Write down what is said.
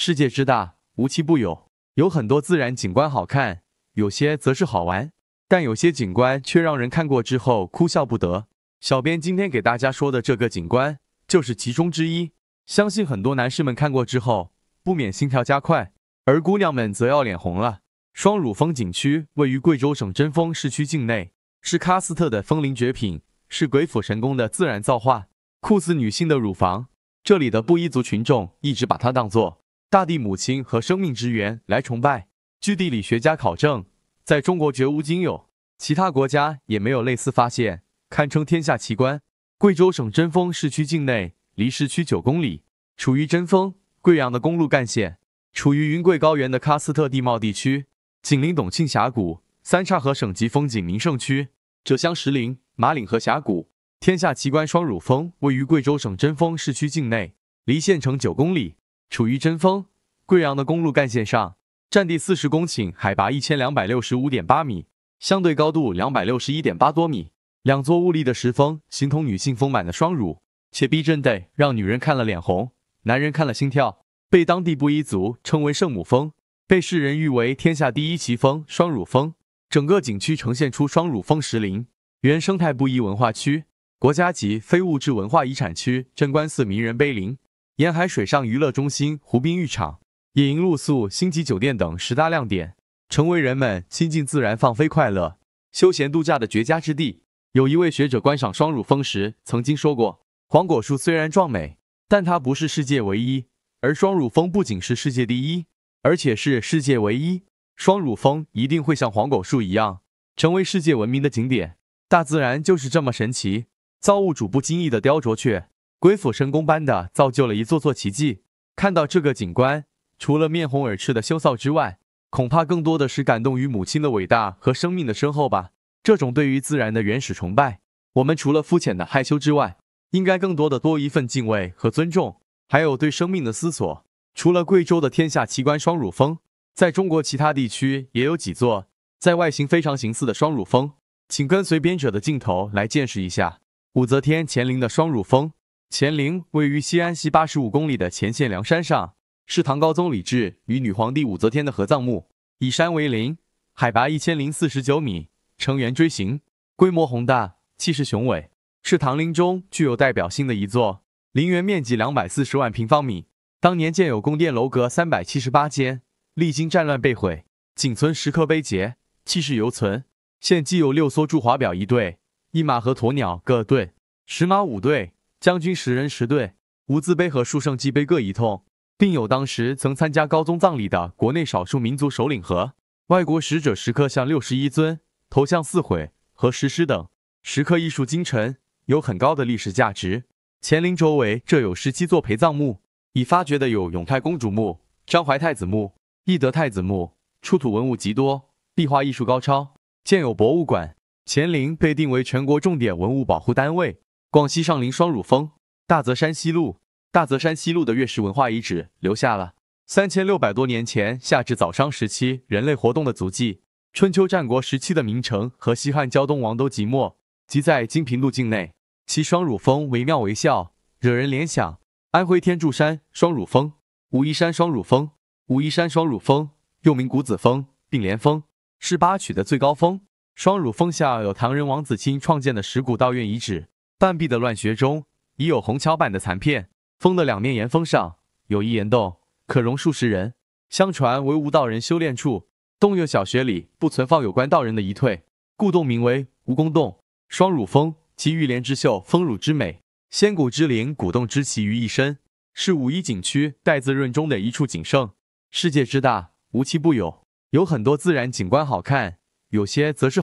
世界之大，无奇不有，有很多自然景观好看，有些则是好玩，但有些景观却让人看过之后哭笑不得。小编今天给大家说的这个景观就是其中之一，相信很多男士们看过之后不免心跳加快，而姑娘们则要脸红了。双乳峰景区位于贵州省贞丰市区境内，是喀斯特的峰林绝品，是鬼斧神工的自然造化，酷似女性的乳房。这里的布依族群众一直把它当做。大地母亲和生命之源来崇拜。据地理学家考证，在中国绝无仅有，其他国家也没有类似发现，堪称天下奇观。贵州省贞丰市区境内，离市区九公里，处于贞丰、贵阳的公路干线，处于云贵高原的喀斯特地貌地区，紧邻董庆峡谷、三岔河省级风景名胜区、浙江石林、马岭河峡谷。天下奇观双乳峰位于贵州省贞丰市区境内，离县城九公里。处于贞丰贵阳的公路干线上，占地四十公顷，海拔一千两百六十五点八米，相对高度两百六十一点八多米。两座兀立的石峰，形同女性丰满的双乳，且逼真得让女人看了脸红，男人看了心跳。被当地布依族称为圣母峰，被世人誉为天下第一奇峰——双乳峰。整个景区呈现出双乳峰石林、原生态布依文化区、国家级非物质文化遗产区、贞观寺名人碑林。沿海水上娱乐中心、湖滨浴场、野营露宿、星级酒店等十大亮点，成为人们亲近自然、放飞快乐、休闲度假的绝佳之地。有一位学者观赏双乳峰时曾经说过：“黄果树虽然壮美，但它不是世界唯一；而双乳峰不仅是世界第一，而且是世界唯一。双乳峰一定会像黄果树一样，成为世界闻名的景点。大自然就是这么神奇，造物主不经意的雕琢却。”鬼斧神工般的造就了一座座奇迹。看到这个景观，除了面红耳赤的羞臊之外，恐怕更多的是感动于母亲的伟大和生命的深厚吧。这种对于自然的原始崇拜，我们除了肤浅的害羞之外，应该更多的多一份敬畏和尊重，还有对生命的思索。除了贵州的天下奇观双乳峰，在中国其他地区也有几座在外形非常形似的双乳峰，请跟随编者的镜头来见识一下武则天乾陵的双乳峰。乾陵位于西安西八十五公里的乾县梁山上，是唐高宗李治与女皇帝武则天的合葬墓，以山为陵，海拔一千零四十九米，呈圆锥形，规模宏大，气势雄伟，是唐陵中具有代表性的一座。陵园面积两百四十万平方米，当年建有宫殿楼阁三百七十八间，历经战乱被毁，仅存石刻碑碣，气势犹存。现既有六艘驻华表一对，一马和鸵鸟各对，石马五对。将军十人十对，无字碑和书圣记碑各一通，并有当时曾参加高宗葬礼的国内少数民族首领和外国使者石刻像六十一尊、头像四毁和石狮等石刻艺术精陈，有很高的历史价值。乾陵周围这有十七座陪葬墓，已发掘的有永泰公主墓、张怀太子墓、懿德太子墓，出土文物极多，壁画艺术高超，建有博物馆。乾陵被定为全国重点文物保护单位。广西上林双乳峰、大泽山西麓。大泽山西麓的月氏文化遗址，留下了三千六百多年前夏至早商时期人类活动的足迹。春秋战国时期的名城和西汉胶东王都即墨，即在金平路境内。其双乳峰惟妙惟肖，惹人联想。安徽天柱山双乳峰、武夷山双乳峰、武夷山双乳峰又名谷子峰、并联峰，是八曲的最高峰。双乳峰下有唐人王子钦创建的石鼓道院遗址。半壁的乱穴中，已有红桥板的残片。峰的两面岩峰上有一岩洞，可容数十人。相传为吴道人修炼处。洞右小穴里不存放有关道人的遗退，故洞名为蜈蚣洞。双乳峰集玉莲之秀、峰乳之美、仙骨之灵、古洞之奇于一身，是五一景区代字润中的一处景胜。世界之大，无奇不有，有很多自然景观好看，有些则是。